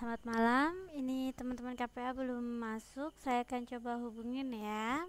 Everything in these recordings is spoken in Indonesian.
Selamat malam, ini teman-teman KPA belum masuk, saya akan coba hubungin ya.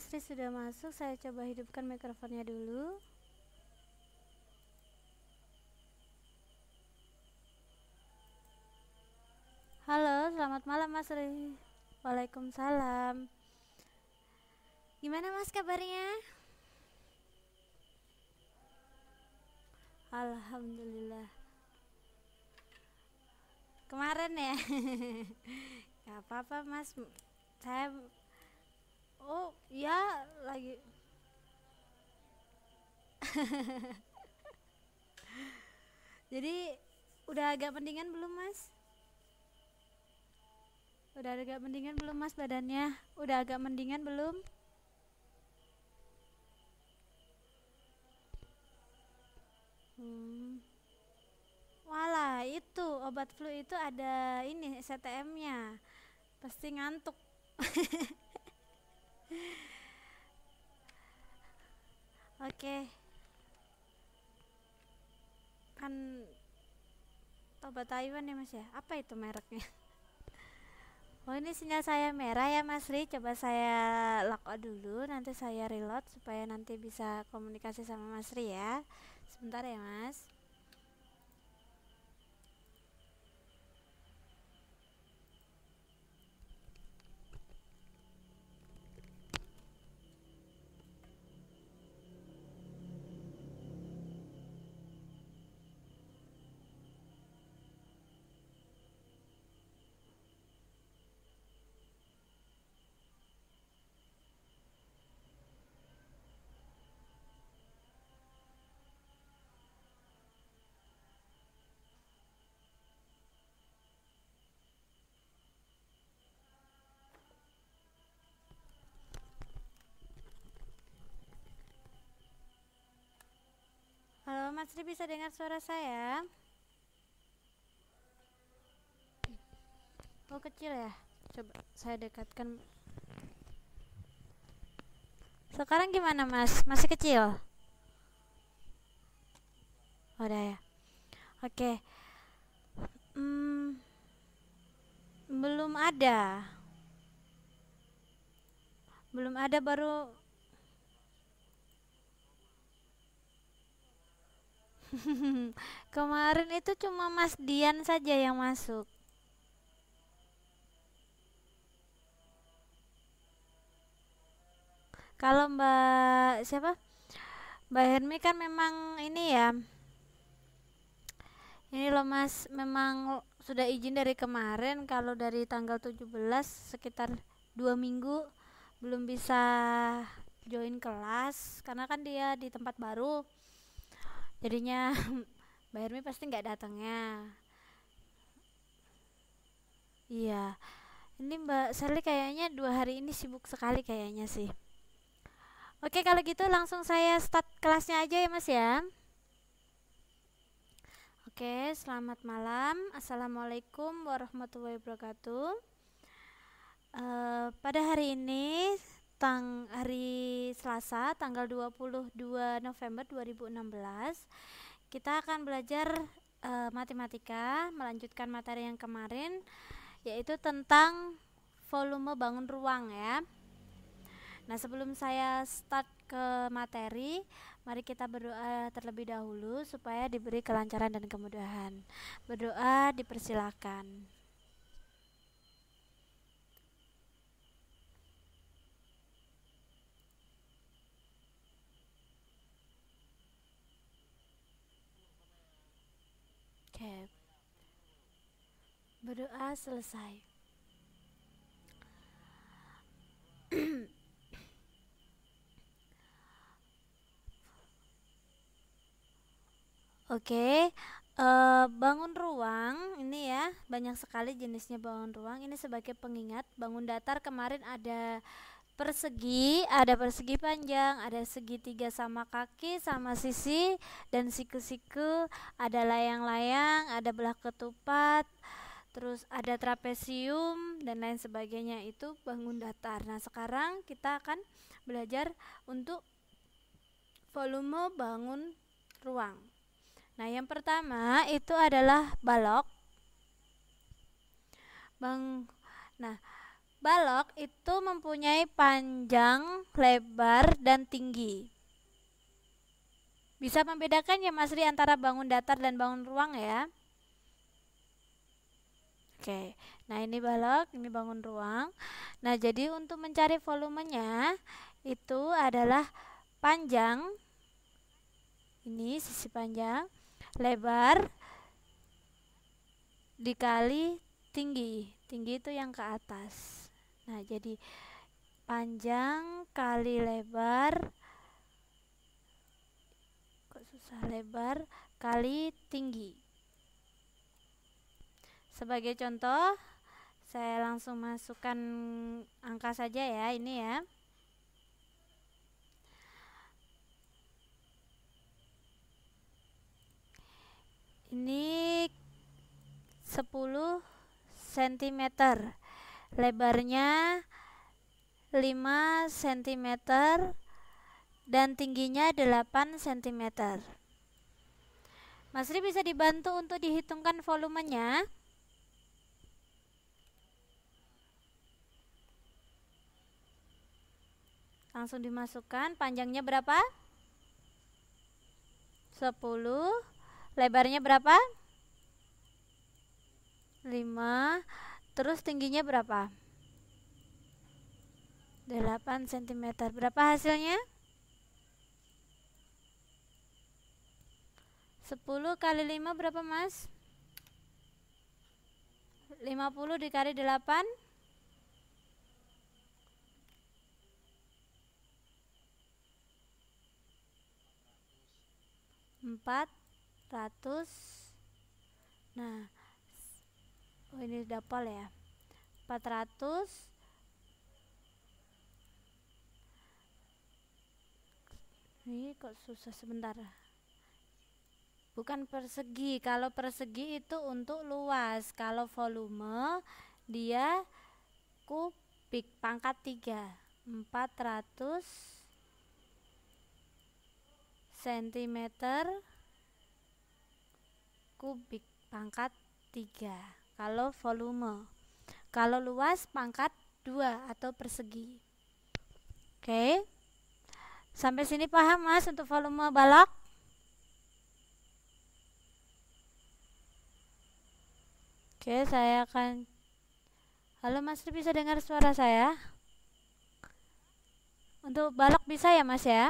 Asri sudah masuk, saya coba hidupkan mikrofonnya dulu. Halo, selamat malam Mas Asri. Waalaikumsalam. Gimana Mas kabarnya? Alhamdulillah. Kemarin ya. Gak apa-apa Mas. Saya oh ya lagi jadi udah agak mendingan belum mas udah agak mendingan belum mas badannya udah agak mendingan belum hmm. walah itu obat flu itu ada ini CTM nya pasti ngantuk oke okay. kan toba Taiwan ya mas ya apa itu mereknya oh ini sinyal saya merah ya mas Ri coba saya out dulu nanti saya reload supaya nanti bisa komunikasi sama mas Ri ya sebentar ya mas Mas Sri bisa dengar suara saya? Oh kecil ya? Coba saya dekatkan. Sekarang gimana Mas? Masih kecil? Oh, udah ya. Oke. Hmm, belum ada. Belum ada baru Kemarin itu cuma Mas Dian saja yang masuk. Kalau Mbak siapa? Mbak Hermi kan memang ini ya. Ini loh Mas, memang sudah izin dari kemarin kalau dari tanggal 17 sekitar dua minggu belum bisa join kelas karena kan dia di tempat baru jadinya Mbak Hermi pasti nggak datangnya iya ini Mbak Sally kayaknya dua hari ini sibuk sekali kayaknya sih oke kalau gitu langsung saya start kelasnya aja ya mas ya oke selamat malam assalamualaikum warahmatullahi wabarakatuh uh, pada hari ini tang hari Selasa tanggal 22 November 2016 kita akan belajar e, matematika melanjutkan materi yang kemarin yaitu tentang volume bangun ruang ya Nah sebelum saya start ke materi mari kita berdoa terlebih dahulu supaya diberi kelancaran dan kemudahan berdoa dipersilakan Cap. Berdoa selesai. Oke, okay, uh, eh, bangun ruang ini ya banyak sekali jenisnya bangun ruang. Ini sebagai pengingat bangun datar kemarin ada persegi, ada persegi panjang, ada segitiga sama kaki sama sisi dan siku-siku, ada layang-layang, ada belah ketupat, terus ada trapesium dan lain sebagainya itu bangun datar. Nah, sekarang kita akan belajar untuk volume bangun ruang. Nah, yang pertama itu adalah balok. Bang Nah, Balok itu mempunyai panjang, lebar, dan tinggi. Bisa membedakan ya Mas Ri antara bangun datar dan bangun ruang ya? Oke, nah ini balok, ini bangun ruang. Nah, jadi untuk mencari volumenya itu adalah panjang, ini sisi panjang, lebar, dikali tinggi. Tinggi itu yang ke atas. Nah, jadi panjang kali lebar kok susah lebar kali tinggi. Sebagai contoh, saya langsung masukkan angka saja ya, ini ya. Ini 10 cm lebarnya 5 cm dan tingginya 8 cm Mas Ri bisa dibantu untuk dihitungkan volumenya langsung dimasukkan panjangnya berapa 10 lebarnya berapa 5 Terus tingginya berapa? 8 cm. Berapa hasilnya? 10 kali 5 berapa, Mas? 50 dikali 8 400 Nah, oh ini pol ya 400 ini kok susah sebentar bukan persegi kalau persegi itu untuk luas kalau volume dia kubik pangkat 3 400 cm kubik pangkat 3 kalau volume. Kalau luas pangkat 2 atau persegi. Oke. Okay. Sampai sini paham Mas untuk volume balok? Oke, okay, saya akan Halo Mas bisa dengar suara saya? Untuk balok bisa ya Mas ya?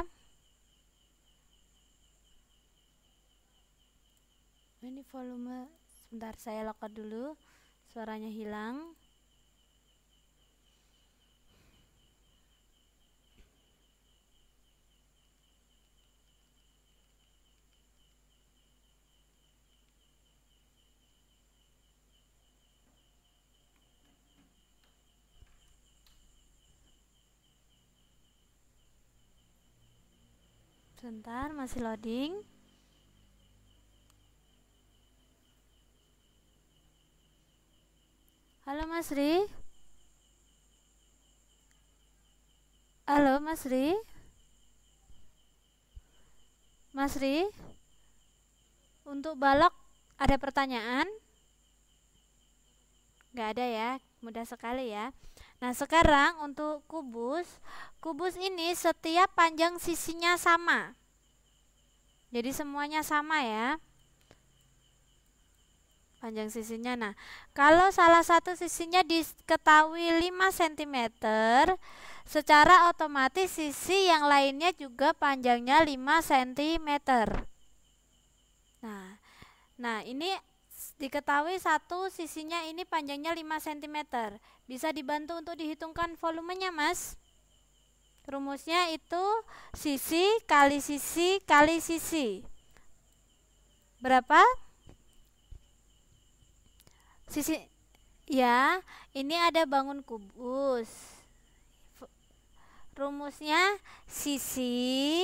Ini volume sebentar saya lock dulu suaranya hilang sebentar masih loading Halo Mas Ri. Halo Mas Ri. Mas Ri. Untuk balok ada pertanyaan? Gak ada ya, mudah sekali ya. Nah, sekarang untuk kubus, kubus ini setiap panjang sisinya sama. Jadi semuanya sama ya panjang sisinya. Nah, kalau salah satu sisinya diketahui 5 cm, secara otomatis sisi yang lainnya juga panjangnya 5 cm. Nah, nah ini diketahui satu sisinya ini panjangnya 5 cm. Bisa dibantu untuk dihitungkan volumenya, Mas? Rumusnya itu sisi kali sisi kali sisi. Berapa? sisi ya ini ada bangun kubus rumusnya sisi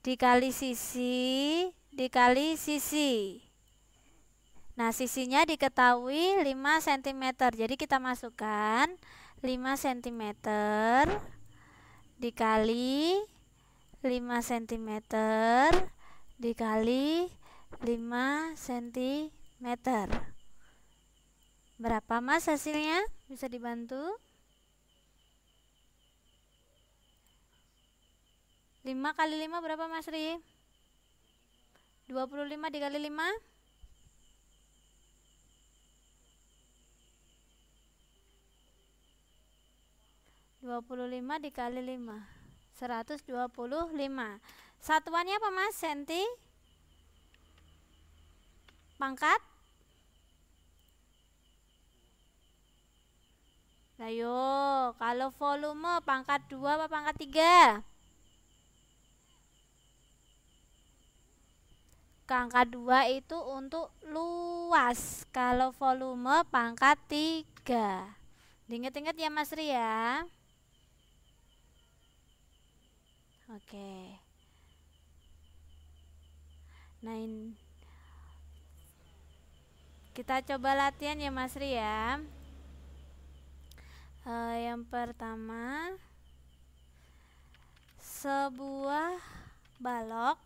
dikali sisi dikali sisi nah sisinya diketahui 5 cm jadi kita masukkan 5 cm dikali 5 cm dikali 5 cm Berapa mas hasilnya? Bisa dibantu? 5 kali 5 berapa mas Ri? 25 dikali 5? 25 dikali 5 125 Satuannya apa mas? Senti? Pangkat? Ayo, kalau volume pangkat 2 apa pangkat 3? Pangkat 2 itu untuk luas. Kalau volume pangkat 3. ingat ingat ya Mas Ria ya. Oke. Nah, kita coba latihan ya Mas Ria ya uh, yang pertama sebuah balok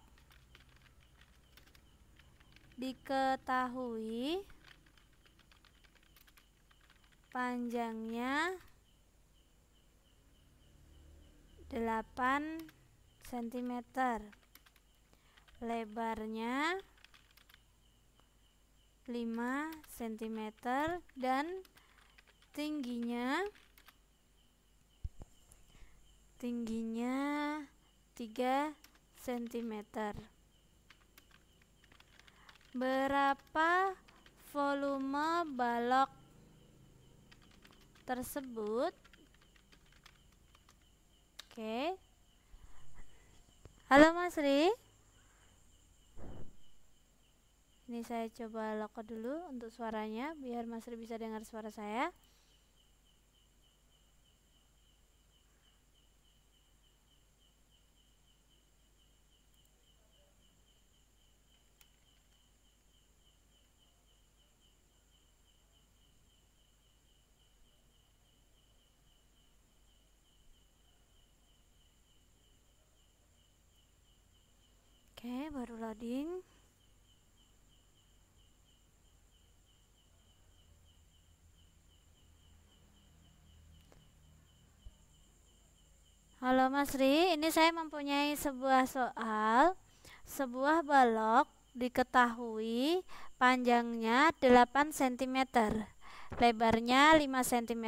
diketahui panjangnya 8 cm lebarnya 5 cm dan tingginya tingginya 3 cm berapa volume balok tersebut oke halo mas Ri ini saya coba lock dulu untuk suaranya biar mas Ri bisa dengar suara saya baru loading Halo Mas Ri, ini saya mempunyai sebuah soal Sebuah balok diketahui panjangnya 8 cm Lebarnya 5 cm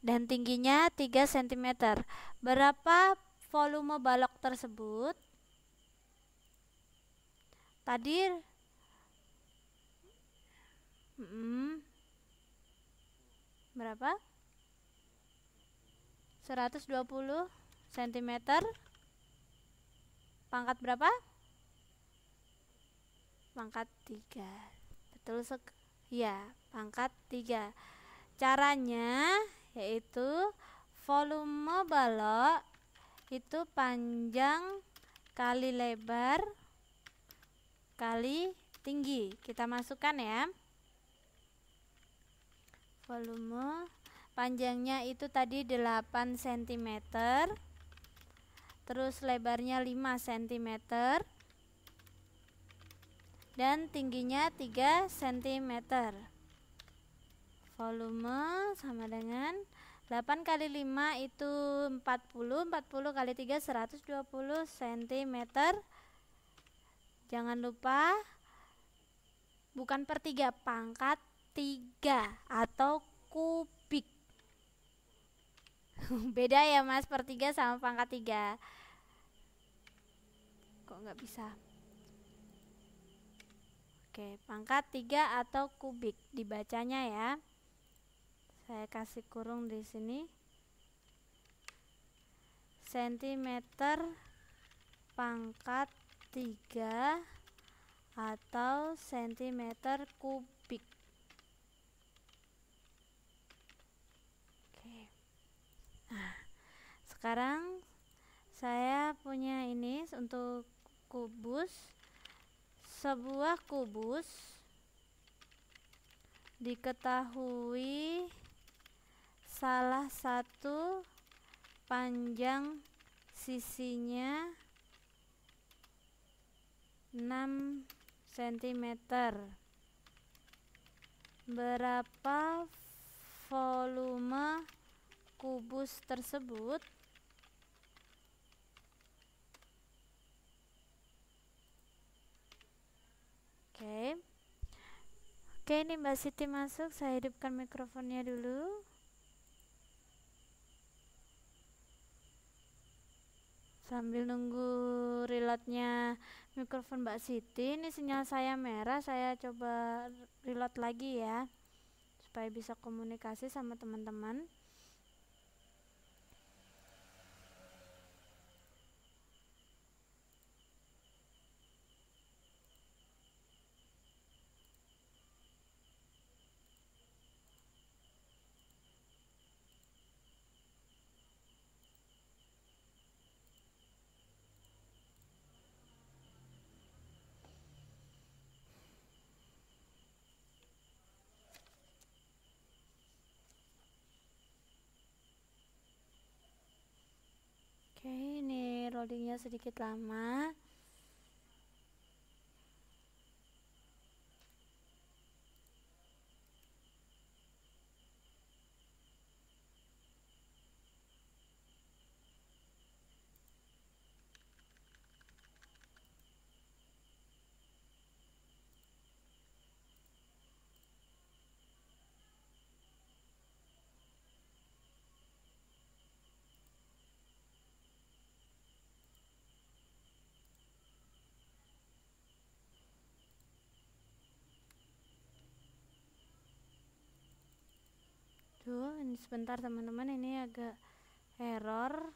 dan tingginya 3 cm Berapa volume balok tersebut? Tadi hmm, berapa? 120 cm pangkat berapa? Pangkat 3. Betul sek ya, pangkat 3. Caranya yaitu volume balok itu panjang kali lebar kali tinggi. Kita masukkan ya. Volume panjangnya itu tadi 8 cm. Terus lebarnya 5 cm. Dan tingginya 3 cm. Volume sama dengan 8 kali 5 itu 40, 40 kali 3 120 cm Jangan lupa bukan per tiga pangkat tiga atau kubik. Beda ya Mas per tiga sama pangkat tiga. Kok nggak bisa? Oke, pangkat tiga atau kubik dibacanya ya. Saya kasih kurung di sini. Sentimeter pangkat 3 atau cm kubik Oke. Nah, sekarang saya punya ini untuk kubus sebuah kubus diketahui salah satu panjang sisinya 6 cm berapa volume kubus tersebut oke oke ini mbak Siti masuk saya hidupkan mikrofonnya dulu sambil nunggu reloadnya mikrofon Mbak Siti ini sinyal saya merah saya coba reload lagi ya supaya bisa komunikasi sama teman-teman Oke, ini loadingnya sedikit lama. aduh ini sebentar teman-teman ini agak error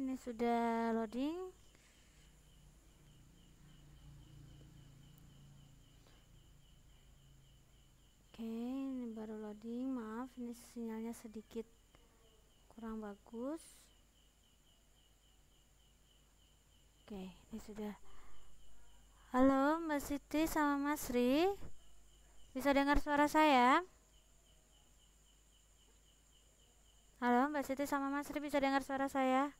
ini sudah loading oke ini baru loading maaf ini sinyalnya sedikit kurang bagus oke ini sudah halo mbak Siti sama mas Ri bisa dengar suara saya halo mbak Siti sama mas Ri bisa dengar suara saya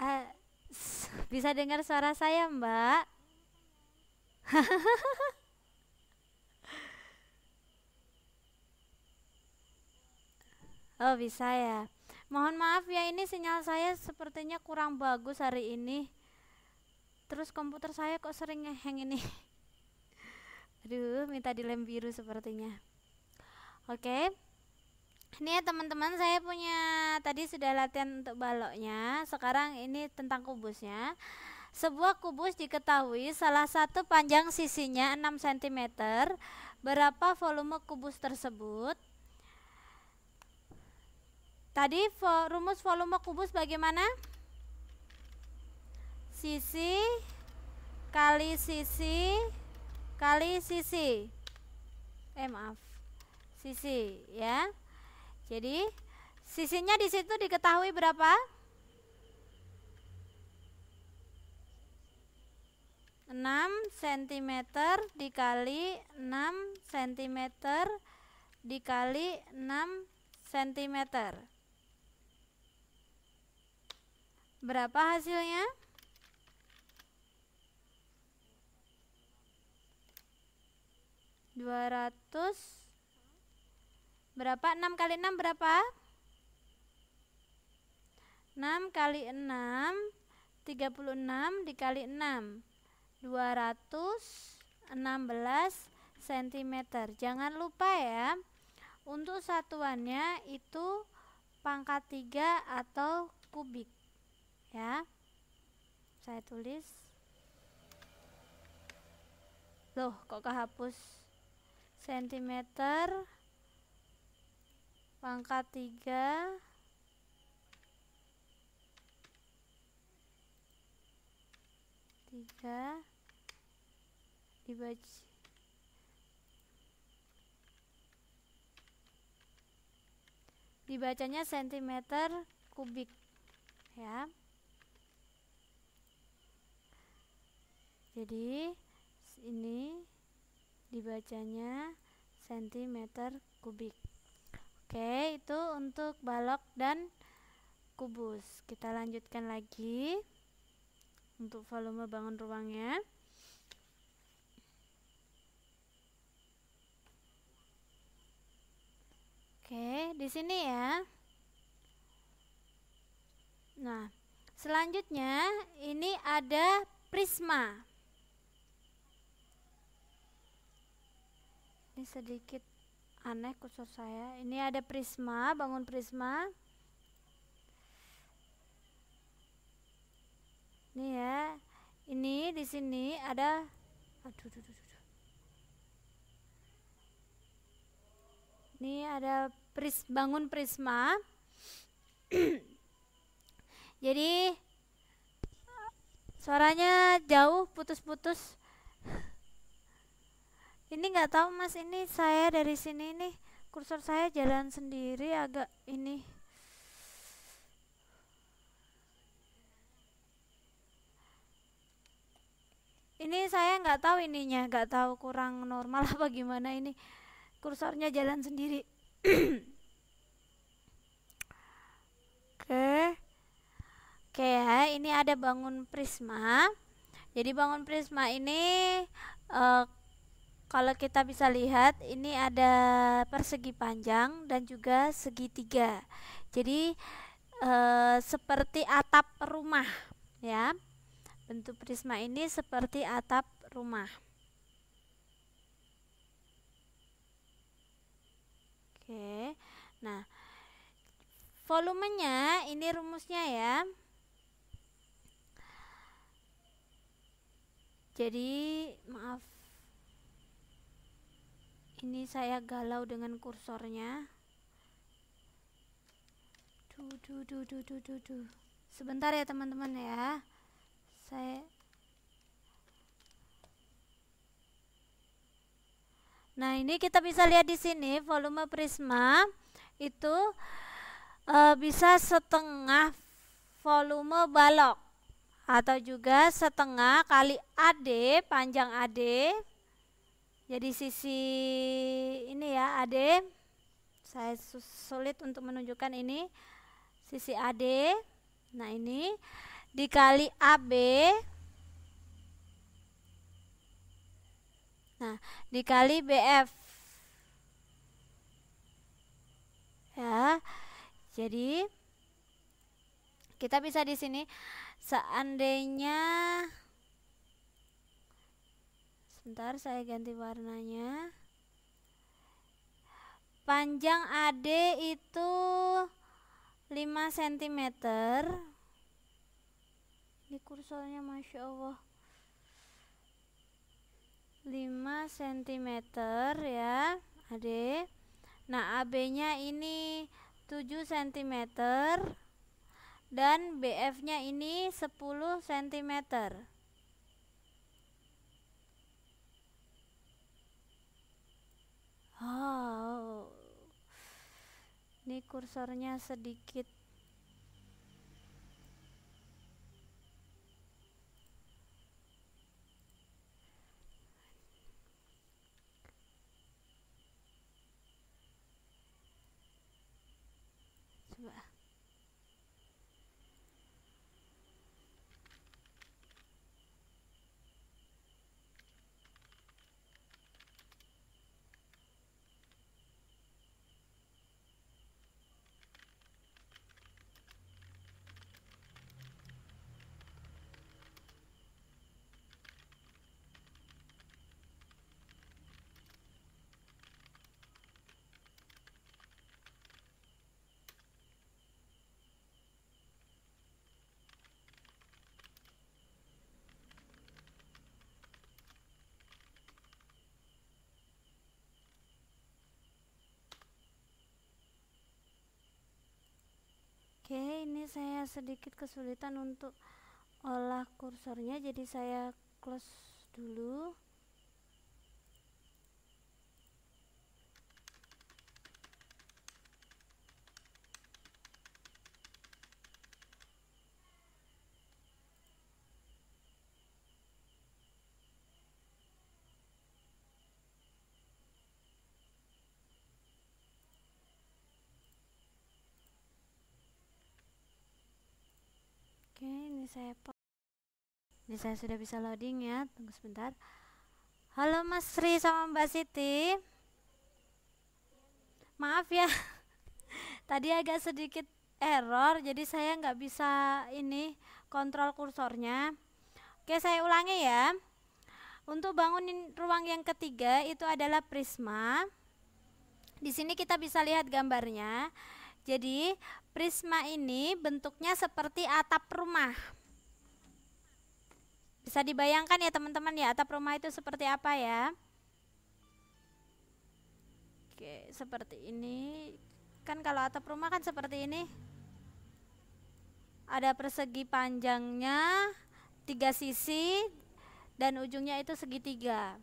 uh, bisa dengar suara saya mbak oh bisa ya mohon maaf ya ini sinyal saya sepertinya kurang bagus hari ini terus komputer saya kok sering ngeheng ini aduh minta dilem biru sepertinya oke ini ya teman-teman saya punya tadi sudah latihan untuk baloknya sekarang ini tentang kubusnya sebuah kubus diketahui salah satu panjang sisinya 6 cm berapa volume kubus tersebut tadi vo, rumus volume kubus bagaimana sisi kali sisi kali sisi eh maaf sisi ya jadi sisinya di situ diketahui berapa? 6 cm dikali 6 cm dikali 6 cm. Berapa hasilnya? Dua ratus. Berapa? 6 kali 6 berapa? 6 kali 6 36 dikali 6 216 cm jangan lupa ya untuk satuannya itu pangkat 3 atau kubik ya saya tulis loh kok kehapus sentimeter pangkat 3 3 dibaca dibacanya cm kubik ya jadi ini dibacanya cm kubik Oke, itu untuk balok dan kubus. Kita lanjutkan lagi untuk volume bangun ruangnya. Oke, di sini ya. Nah, selanjutnya ini ada prisma. Ini sedikit aneh khusus saya ini ada prisma bangun prisma ini ya ini di sini ada aduh, aduh, aduh, aduh. ini ada pris bangun prisma jadi suaranya jauh putus-putus ini nggak tahu mas ini saya dari sini nih kursor saya jalan sendiri agak ini ini saya nggak tahu ininya nggak tahu kurang normal apa gimana ini kursornya jalan sendiri oke oke ya ini ada bangun prisma jadi bangun prisma ini uh, kalau kita bisa lihat ini ada persegi panjang dan juga segitiga. Jadi e, seperti atap rumah ya. Bentuk prisma ini seperti atap rumah. Oke. Nah, volumenya ini rumusnya ya. Jadi maaf ini saya galau dengan kursornya Du, du, du, du, du, du, du. sebentar ya teman-teman ya saya Nah, ini kita bisa lihat di sini volume prisma itu e, bisa setengah volume balok atau juga setengah kali AD panjang AD jadi ya, sisi ini ya AD saya sulit untuk menunjukkan ini sisi AD. Nah, ini dikali AB. Nah, dikali BF. Ya. Jadi kita bisa di sini seandainya Bentar saya ganti warnanya. Panjang AD itu 5 cm. Ini kursornya Masya Allah. 5 cm ya AD. Nah AB-nya ini 7 cm dan BF-nya ini 10 cm. Oh. Ini kursornya sedikit saya sedikit kesulitan untuk olah kursornya jadi saya close dulu ini saya ini saya sudah bisa loading ya tunggu sebentar halo mas Sri sama mbak Siti maaf ya tadi agak sedikit error jadi saya nggak bisa ini kontrol kursornya oke saya ulangi ya untuk bangunin ruang yang ketiga itu adalah prisma. Di sini kita bisa lihat gambarnya. Jadi, prisma ini bentuknya seperti atap rumah. Bisa dibayangkan ya teman-teman ya atap rumah itu seperti apa ya? Oke, seperti ini. Kan kalau atap rumah kan seperti ini. Ada persegi panjangnya, tiga sisi, dan ujungnya itu segitiga.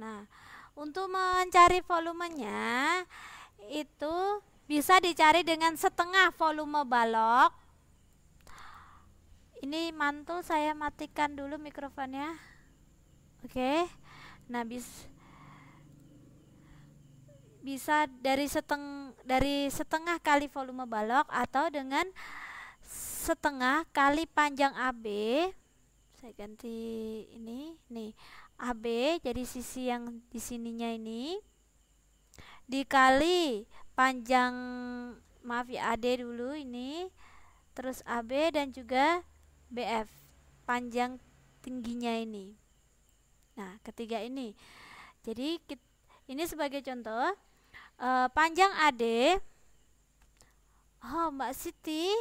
Nah, untuk mencari volumenya itu bisa dicari dengan setengah volume balok ini mantul saya matikan dulu mikrofonnya oke okay. nah bis bisa dari seteng dari setengah kali volume balok atau dengan setengah kali panjang AB saya ganti ini nih AB jadi sisi yang di sininya ini dikali panjang maaf ya AD dulu ini terus AB dan juga BF panjang tingginya ini nah ketiga ini jadi kita, ini sebagai contoh e, panjang AD oh Mbak Siti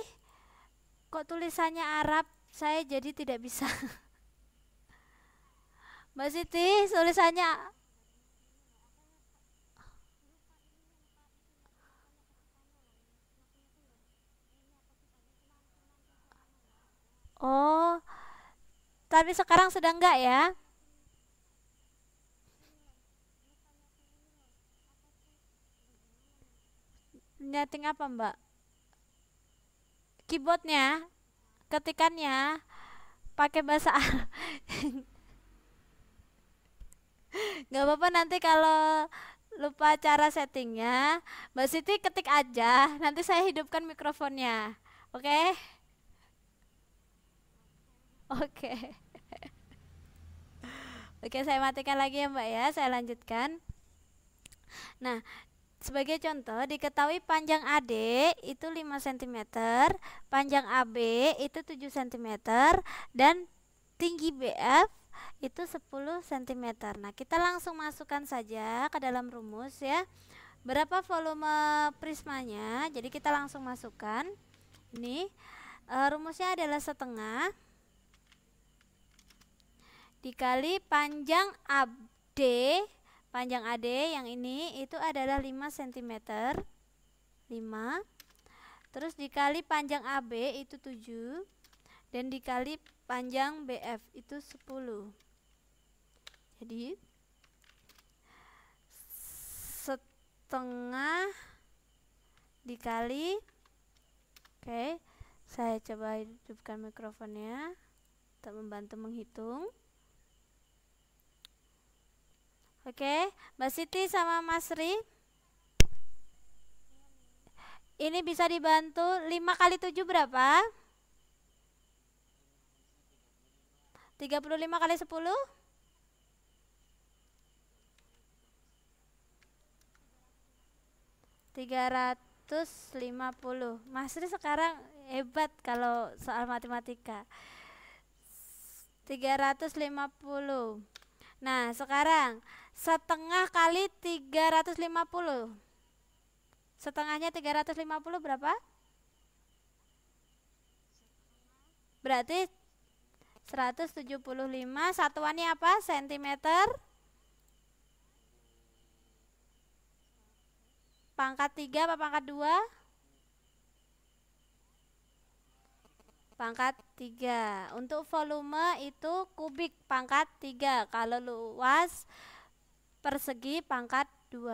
kok tulisannya Arab saya jadi tidak bisa Mbak Siti tulisannya Oh, tapi sekarang sedang enggak ya? Nyeting apa mbak? Keyboardnya, ketikannya pakai bahasa Arab. nggak apa-apa nanti kalau lupa cara settingnya, Mbak Siti ketik aja. Nanti saya hidupkan mikrofonnya, oke? Okay? Oke. Oke, saya matikan lagi ya, Mbak ya. Saya lanjutkan. Nah, sebagai contoh diketahui panjang AD itu 5 cm, panjang AB itu 7 cm dan tinggi BF itu 10 cm. Nah, kita langsung masukkan saja ke dalam rumus ya. Berapa volume prismanya? Jadi kita langsung masukkan. Ini e, eh, rumusnya adalah setengah dikali panjang AD panjang AD yang ini itu adalah 5 cm 5 terus dikali panjang AB itu 7 dan dikali panjang BF itu 10 jadi setengah dikali oke okay, saya coba hidupkan mikrofonnya untuk membantu menghitung Oke, Mbak Siti sama Mas Ri. Ini bisa dibantu 5 kali 7 berapa? 35 kali 10? 350. Mas Ri sekarang hebat kalau soal matematika. Tiga ratus lima puluh. Nah, sekarang setengah kali 350 setengahnya 350 berapa? berarti 175 satuannya apa? sentimeter pangkat 3 apa pangkat 2? pangkat 3 untuk volume itu kubik pangkat 3 kalau luas persegi pangkat 2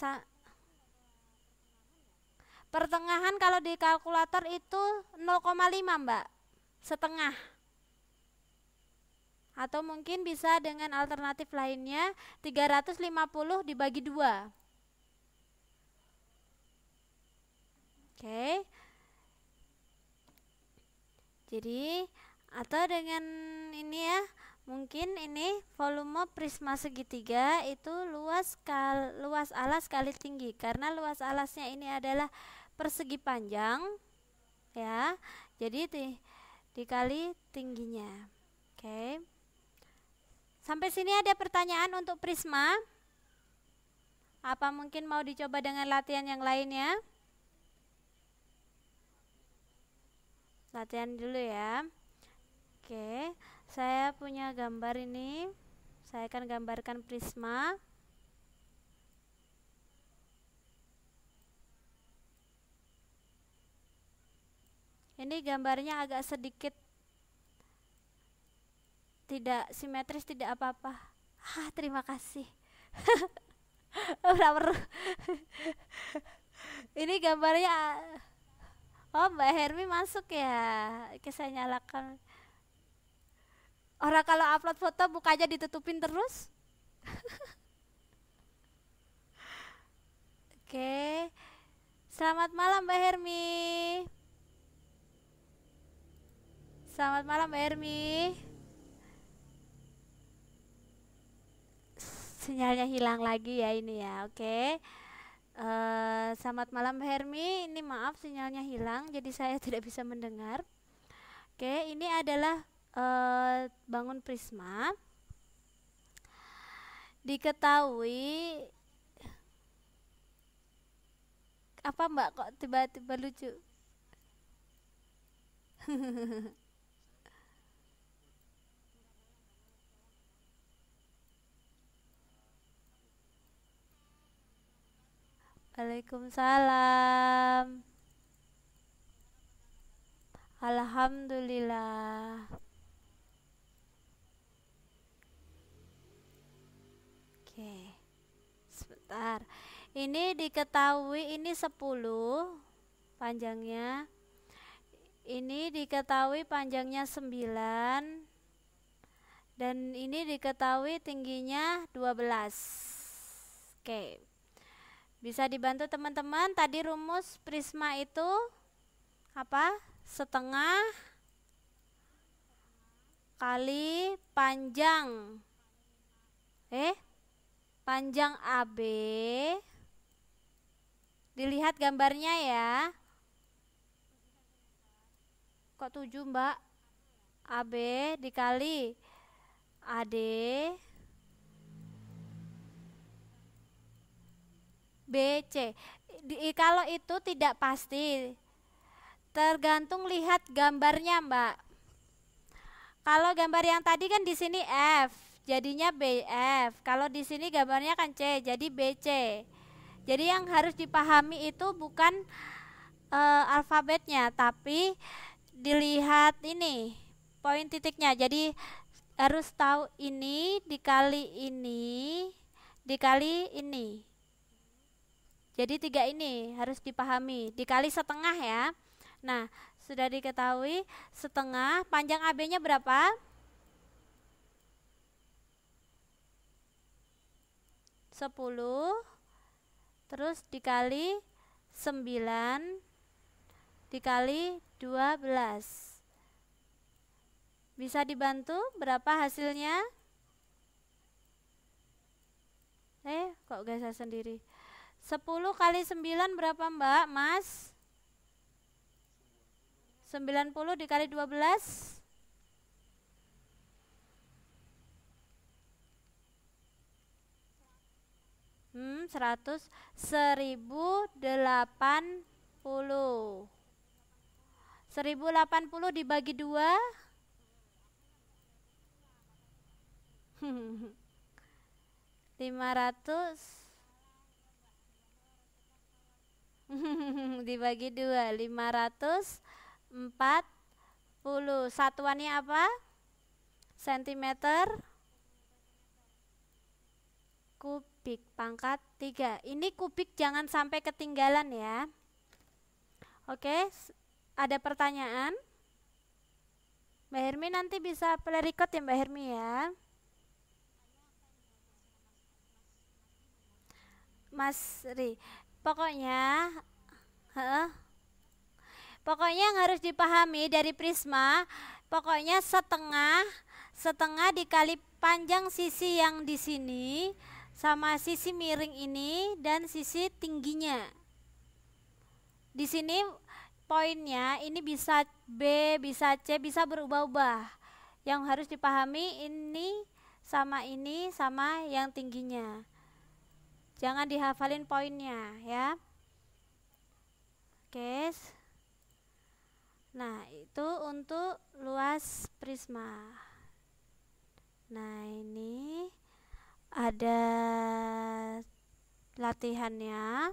Sa pertengahan kalau di kalkulator itu 0,5 mbak setengah atau mungkin bisa dengan alternatif lainnya 350 dibagi 2 oke jadi atau dengan ini ya Mungkin ini volume prisma segitiga itu luas kal luas alas kali tinggi karena luas alasnya ini adalah persegi panjang ya. Jadi di dikali tingginya. Oke. Okay. Sampai sini ada pertanyaan untuk prisma? Apa mungkin mau dicoba dengan latihan yang lainnya? Latihan dulu ya. Oke. Okay saya punya gambar ini saya akan gambarkan prisma ini gambarnya agak sedikit tidak simetris tidak apa-apa ah terima kasih perlu ini gambarnya oh Mbak Hermi masuk ya oke saya nyalakan Orang kalau upload foto bukanya ditutupin terus. Oke. Selamat malam Mbak Hermi. Selamat malam Mbak Hermi. Sinyalnya hilang lagi ya ini ya. Oke. Uh, selamat malam Mbak Hermi. Ini maaf sinyalnya hilang jadi saya tidak bisa mendengar. Oke, ini adalah uh, bangun prisma diketahui apa mbak kok tiba-tiba lucu Waalaikumsalam Alhamdulillah Oke. Sebentar. Ini diketahui ini 10 panjangnya. Ini diketahui panjangnya 9 dan ini diketahui tingginya 12. Oke. Bisa dibantu teman-teman tadi rumus prisma itu apa? Setengah kali panjang eh panjang AB. Dilihat gambarnya ya. Kok 7 mbak? AB dikali AD. BC. Di, kalau itu tidak pasti. Tergantung lihat gambarnya, Mbak. Kalau gambar yang tadi kan di sini F jadinya BF. Kalau di sini gambarnya kan C, jadi BC. Jadi yang harus dipahami itu bukan e, alfabetnya, tapi dilihat ini poin titiknya. Jadi harus tahu ini dikali ini dikali ini. Jadi tiga ini harus dipahami, dikali setengah ya. Nah, sudah diketahui setengah panjang AB-nya berapa? 10 terus dikali 9 dikali 12 bisa dibantu berapa hasilnya eh kok gak saya sendiri 10 kali 9 berapa mbak mas 90 dikali 12 hmm, 100 1080 1080 dibagi 2 500 dibagi 2 540 satuannya apa? sentimeter kub kubik pangkat 3. Ini kubik jangan sampai ketinggalan ya. Oke, ada pertanyaan? Mbak Hermi nanti bisa play record ya Mbak Hermi ya. Mas Ri, pokoknya heeh. Pokoknya yang harus dipahami dari prisma, pokoknya setengah setengah dikali panjang sisi yang di sini sama sisi miring ini dan sisi tingginya. Di sini poinnya ini bisa B, bisa C, bisa berubah-ubah. Yang harus dipahami ini sama ini sama yang tingginya. Jangan dihafalin poinnya ya. Oke. Nah, itu untuk luas prisma. Nah, ini ada latihannya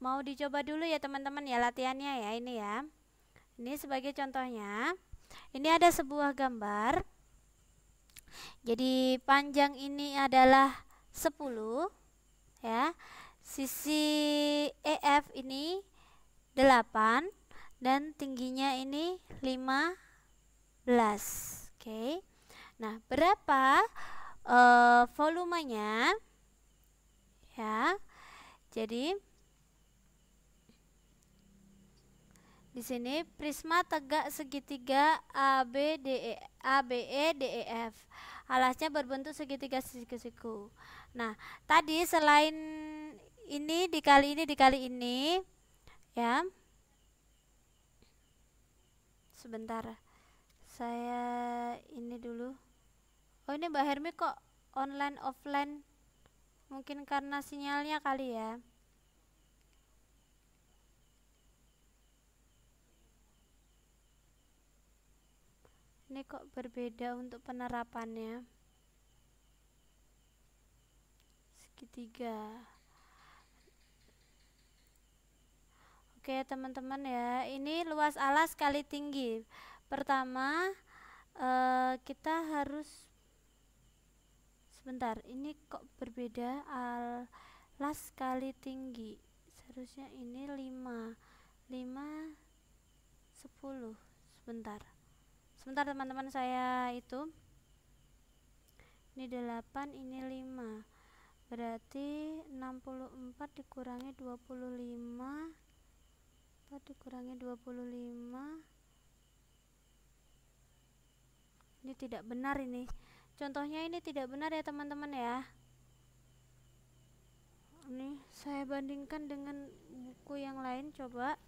mau dicoba dulu ya teman-teman ya latihannya ya ini ya ini sebagai contohnya ini ada sebuah gambar jadi panjang ini adalah 10 ya sisi EF ini 8 dan tingginya ini 15 okay. nah berapa uh, volumenya ya jadi di sini prisma tegak segitiga ABDE ABE DEF. Alasnya berbentuk segitiga siku-siku. Nah, tadi selain ini dikali ini dikali ini ya. Sebentar saya ini dulu oh ini Mbak Hermi kok online offline mungkin karena sinyalnya kali ya ini kok berbeda untuk penerapannya segitiga Oke teman-teman ya, ini luas alas kali tinggi pertama uh, kita harus sebentar ini kok berbeda alas kali tinggi seharusnya ini 5 5 10 sebentar sebentar teman-teman saya itu ini 8 ini 5 berarti 64 dikurangi 25 4 dikurangi 25 ini tidak benar ini contohnya ini tidak benar ya teman-teman ya ini saya bandingkan dengan buku yang lain coba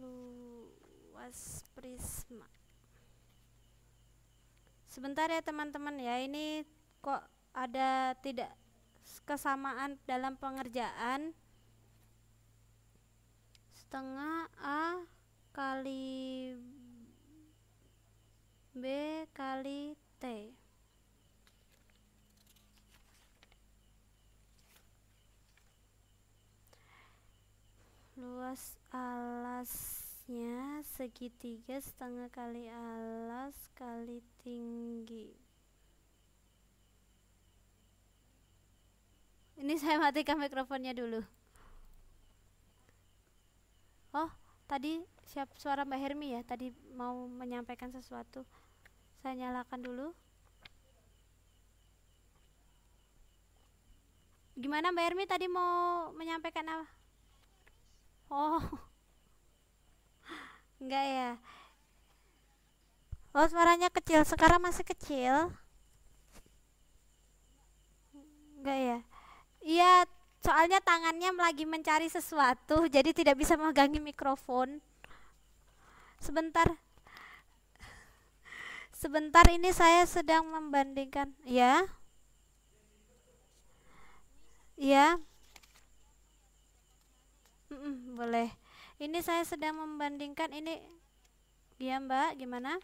luas prisma sebentar ya teman-teman ya ini kok ada tidak kesamaan dalam pengerjaan setengah A kali B kali T luas alasnya segitiga setengah kali alas kali tinggi ini saya matikan mikrofonnya dulu oh tadi siap suara Mbak Hermi ya tadi mau menyampaikan sesuatu saya nyalakan dulu gimana Mbak Hermi tadi mau menyampaikan apa oh enggak ya oh suaranya kecil sekarang masih kecil enggak ya iya Soalnya tangannya lagi mencari sesuatu, jadi tidak bisa memegangi mikrofon. Sebentar. Sebentar ini saya sedang membandingkan, ya. Ya. Mm -mm, boleh. Ini saya sedang membandingkan ini ya, Mbak, gimana?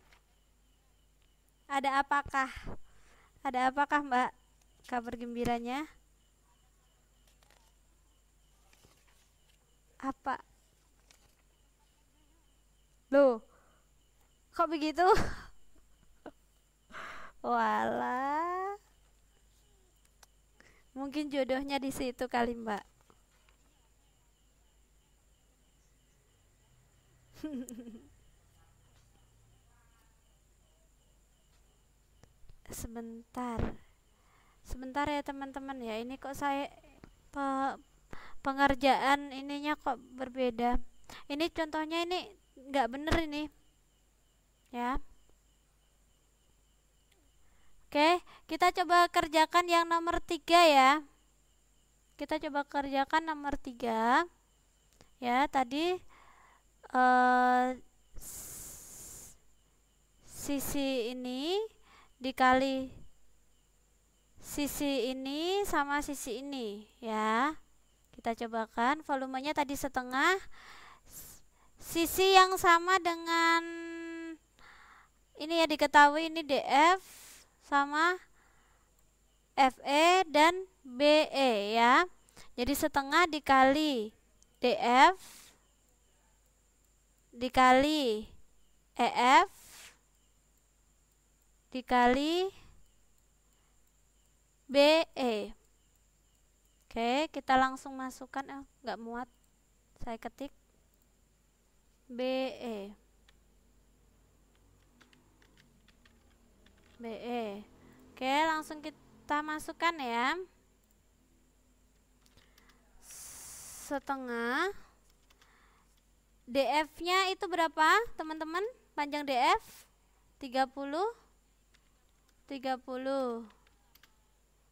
Ada apakah? Ada apakah Mbak kabar gembiranya? apa loh kok begitu wala mungkin jodohnya di situ kali mbak sebentar sebentar ya teman-teman ya ini kok saya pengerjaan ininya kok berbeda ini contohnya ini nggak bener ini ya Oke, kita coba kerjakan yang nomor tiga ya. Kita coba kerjakan nomor tiga. Ya, tadi eh, sisi ini dikali sisi ini sama sisi ini ya. Kita coba kan volumenya tadi setengah. Sisi yang sama dengan ini ya diketahui ini DF sama FE dan BE ya. Jadi setengah dikali DF dikali EF dikali BE. Oke, kita langsung masukkan eh nggak muat. Saya ketik BE. BE. Oke, langsung kita masukkan ya. Setengah DF-nya itu berapa, teman-teman? Panjang DF 30 30.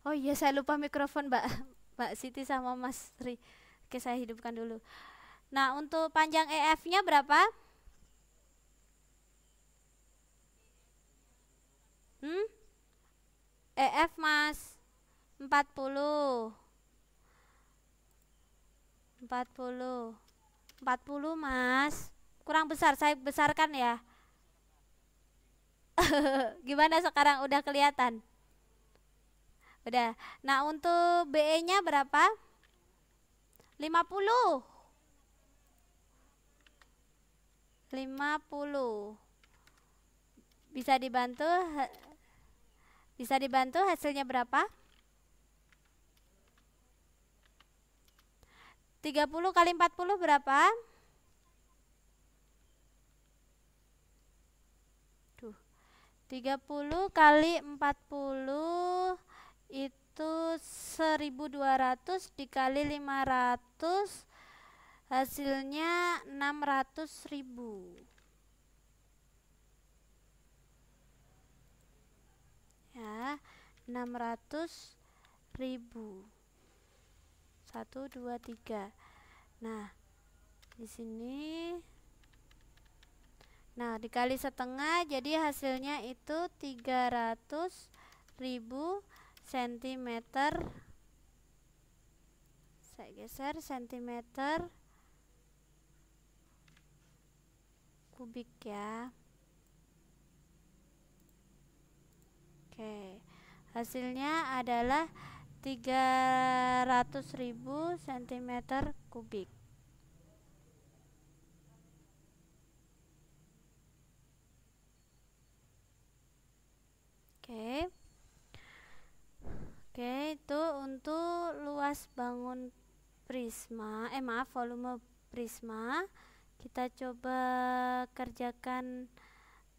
Oh iya, saya lupa mikrofon, Mbak. Mbak Siti sama Mas Tri. Oke, saya hidupkan dulu. Nah, untuk panjang EF-nya berapa? Hmm? EF Mas 40 40 40 Mas kurang besar saya besarkan ya gimana sekarang udah kelihatan Udah. Nah, untuk BE-nya berapa? 50. 50. Bisa dibantu bisa dibantu hasilnya berapa? 30 kali 40 berapa? Tuh. 30 kali 40 itu 1200 dikali 500 hasilnya 600 ribu ya 600 ribu 1 2 3 nah di sini nah dikali setengah jadi hasilnya itu 300 ribu cm saya geser cm kubik ya oke hasilnya adalah 300.000 cm kubik oke okay. Oke, itu untuk luas bangun prisma, eh maaf volume prisma. Kita coba kerjakan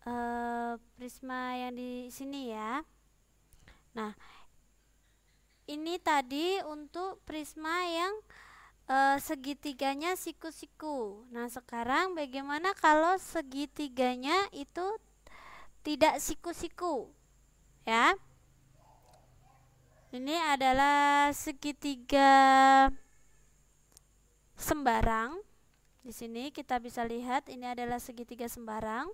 eh, prisma yang di sini ya. Nah, ini tadi untuk prisma yang eh, segitiganya siku-siku. Nah, sekarang bagaimana kalau segitiganya itu tidak siku-siku? Ya ini adalah segitiga sembarang. Di sini kita bisa lihat ini adalah segitiga sembarang.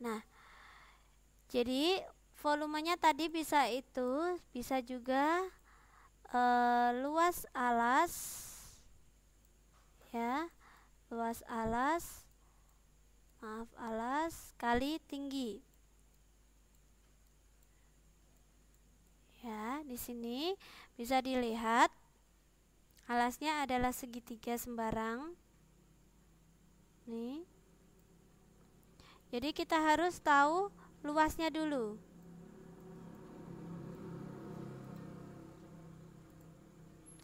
Nah, jadi volumenya tadi bisa itu, bisa juga e, luas alas ya, luas alas maaf alas kali tinggi. Ya, di sini bisa dilihat alasnya adalah segitiga sembarang. Nih. Jadi kita harus tahu luasnya dulu.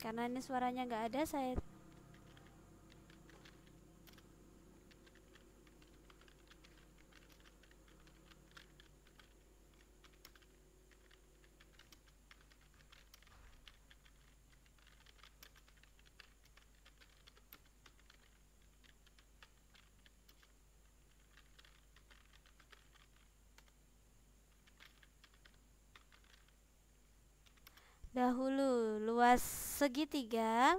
Karena ini suaranya nggak ada, saya Dahulu luas segitiga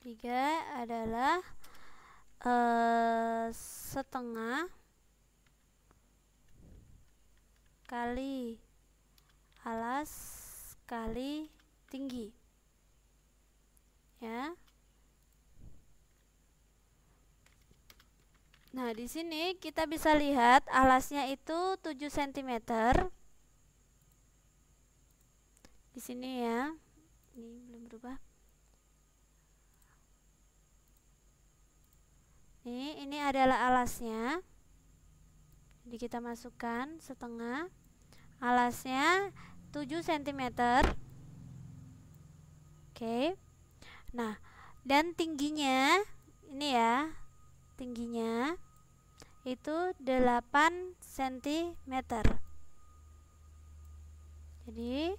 tiga adalah uh, setengah kali alas kali tinggi ya Nah, di sini kita bisa lihat alasnya itu 7 cm. Di sini ya. Ini belum berubah. Nih, ini adalah alasnya. Jadi kita masukkan setengah. Alasnya 7 cm. Oke. Nah, dan tingginya ini ya, tingginya itu 8 cm jadi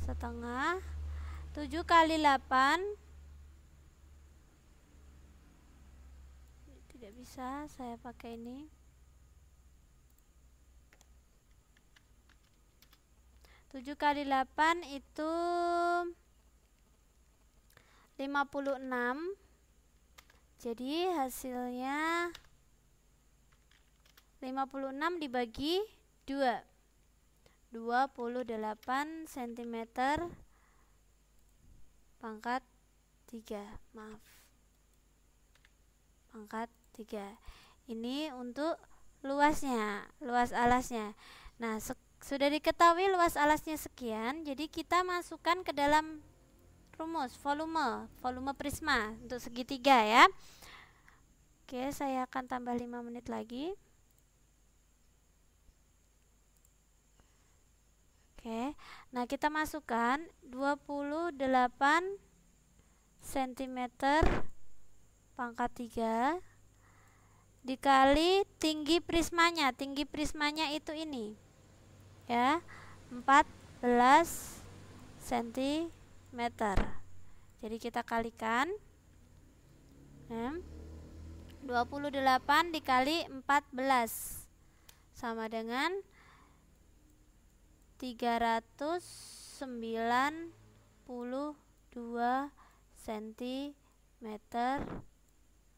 setengah 7 kali 8 tidak bisa saya pakai ini tujuh kali delapan itu 56 jadi hasilnya 56 dibagi 2 28 cm pangkat 3 maaf pangkat 3 ini untuk luasnya luas alasnya nah sudah diketahui luas alasnya sekian jadi kita masukkan ke dalam rumus volume, volume prisma untuk segitiga ya. Oke, saya akan tambah 5 menit lagi. Oke. Nah, kita masukkan 28 cm pangkat tiga dikali tinggi prismanya. Tinggi prismanya itu ini. Ya. 14 cm meter jadi kita kalikan 28 dikali 14 sama dengan 392 cm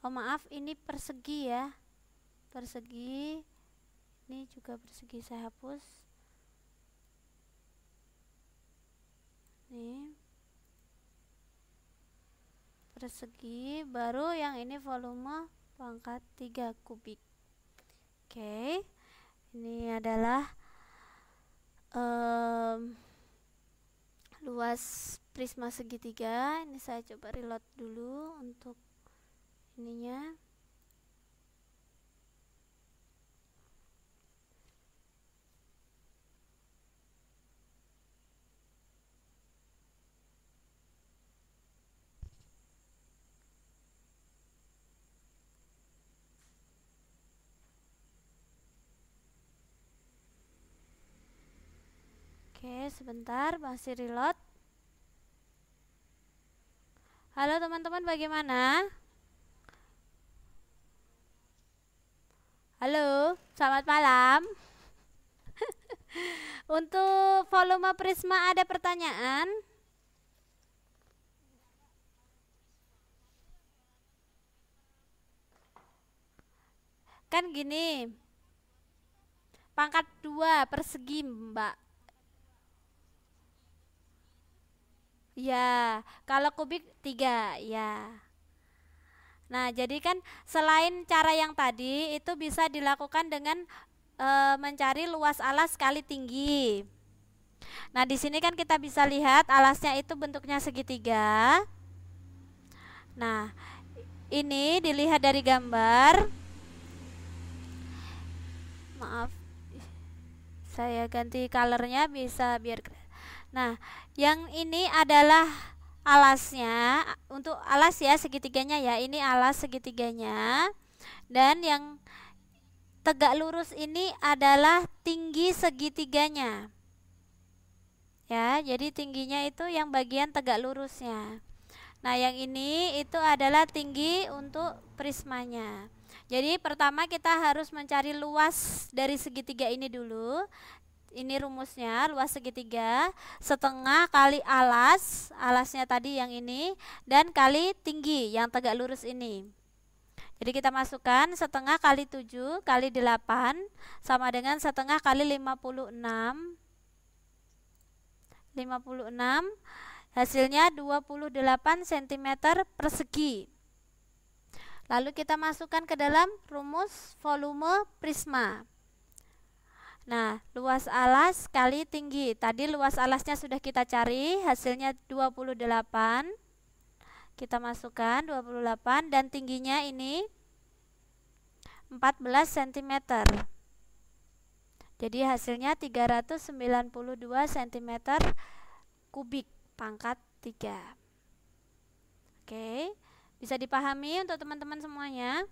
oh maaf ini persegi ya persegi ini juga persegi saya hapus nih persegi baru yang ini volume pangkat 3 kubik oke okay. ini adalah um, luas prisma segitiga ini saya coba reload dulu untuk ininya Oke, sebentar masih reload. Halo teman-teman, bagaimana? Halo, selamat malam. Untuk volume prisma ada pertanyaan? Kan gini. Pangkat dua persegi, Mbak. Ya, kalau kubik tiga, ya. Nah, jadi kan selain cara yang tadi itu bisa dilakukan dengan e, mencari luas alas kali tinggi. Nah, di sini kan kita bisa lihat alasnya itu bentuknya segitiga. Nah, ini dilihat dari gambar. Maaf. Saya ganti colornya bisa biar Nah, yang ini adalah alasnya untuk alas ya segitiganya ya ini alas segitiganya dan yang tegak lurus ini adalah tinggi segitiganya ya jadi tingginya itu yang bagian tegak lurusnya nah yang ini itu adalah tinggi untuk prismanya jadi pertama kita harus mencari luas dari segitiga ini dulu ini rumusnya luas segitiga setengah kali alas alasnya tadi yang ini dan kali tinggi yang tegak lurus ini jadi kita masukkan setengah kali 7 kali 8 sama dengan setengah kali 56 56 hasilnya 28 cm persegi lalu kita masukkan ke dalam rumus volume prisma Nah, luas alas kali tinggi. Tadi luas alasnya sudah kita cari, hasilnya 28. Kita masukkan 28 dan tingginya ini 14 cm. Jadi hasilnya 392 cm kubik pangkat 3. Oke, bisa dipahami untuk teman-teman semuanya?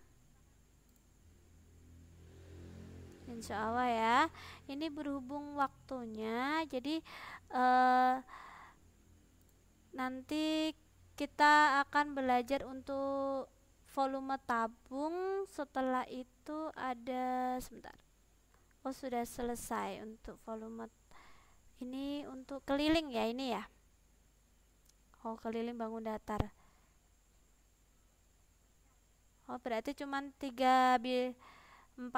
Insya Allah ya ini berhubung waktunya jadi uh, nanti kita akan belajar untuk volume tabung setelah itu ada sebentar oh sudah selesai untuk volume ini untuk keliling ya ini ya oh keliling bangun datar Oh, berarti cuma tiga bi 4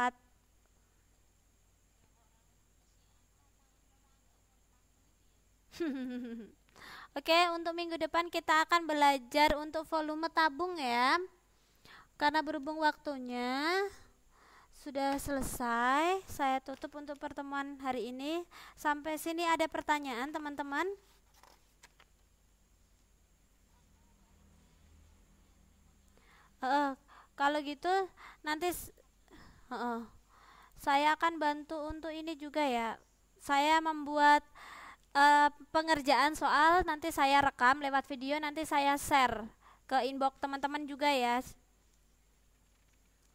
Oke, okay, untuk minggu depan kita akan belajar untuk volume tabung ya. Karena berhubung waktunya sudah selesai, saya tutup untuk pertemuan hari ini. Sampai sini ada pertanyaan, teman-teman? Uh, kalau gitu nanti uh, saya akan bantu untuk ini juga ya. Saya membuat uh, pengerjaan soal nanti saya rekam lewat video nanti saya share ke inbox teman-teman juga ya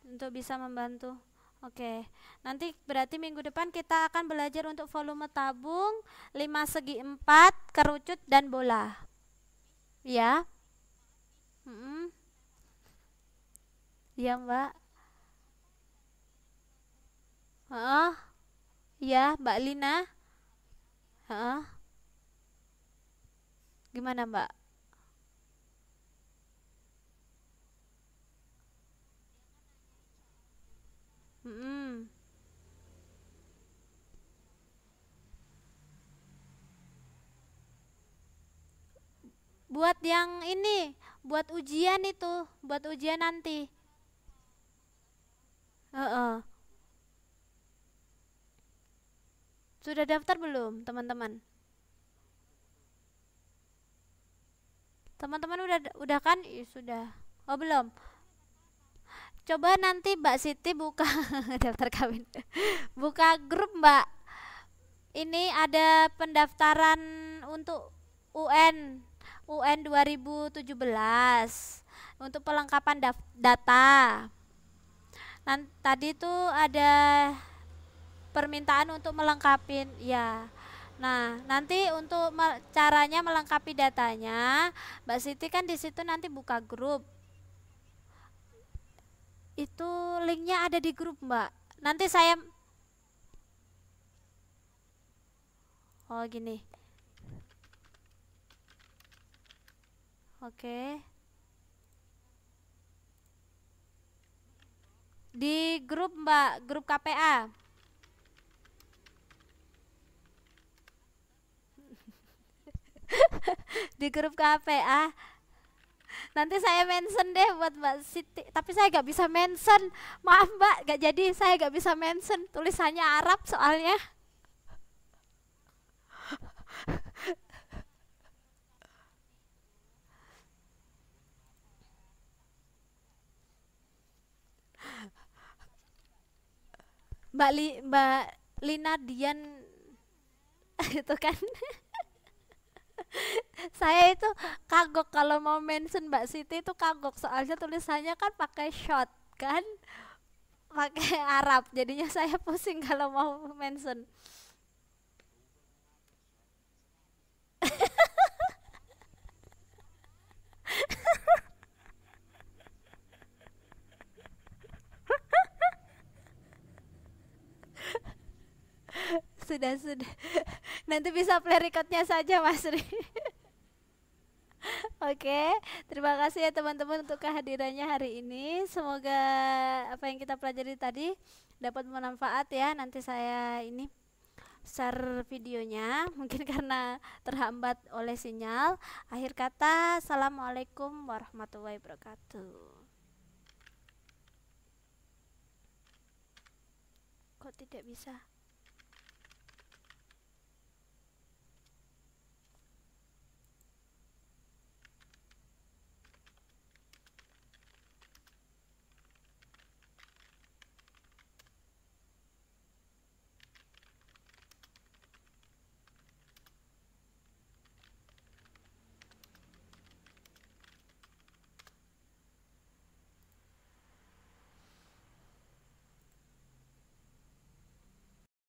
untuk bisa membantu Oke, nanti berarti minggu depan kita akan belajar untuk volume tabung, 5 segi 4, kerucut, dan bola. Ya? Mm -hmm. Ya mbak? Oh, ya mbak Lina? Heeh. Gimana, Mbak? hmm Buat yang ini, buat ujian itu, buat ujian nanti. Heeh. Sudah daftar belum, teman-teman? Teman-teman udah udah kan? Ih, sudah. Oh, belum. Coba nanti Mbak Siti buka daftar kawin. buka grup, Mbak. Ini ada pendaftaran untuk UN UN 2017 untuk pelengkapan data. Nanti tadi tuh ada permintaan untuk melengkapi ya. Nah, nanti untuk me caranya melengkapi datanya, Mbak Siti kan di situ nanti buka grup. Itu linknya ada di grup, Mbak. Nanti saya Oh, gini. Oke. Di grup, Mbak, grup KPA. di grup KPA ah. nanti saya mention deh buat Mbak Siti tapi saya gak bisa mention maaf Mbak gak jadi saya gak bisa mention tulisannya Arab soalnya Mbak Li, Mbak Lina Dian itu kan saya itu kagok kalau mau mention Mbak Siti itu kagok soalnya tulisannya kan pakai shot kan pakai Arab jadinya saya pusing kalau mau mention sudah sudah nanti bisa play recordnya saja Mas Ri Oke, okay, terima kasih ya teman-teman untuk kehadirannya hari ini. Semoga apa yang kita pelajari tadi dapat bermanfaat ya. Nanti saya ini share videonya mungkin karena terhambat oleh sinyal. Akhir kata, Assalamualaikum warahmatullahi wabarakatuh. Kok tidak bisa?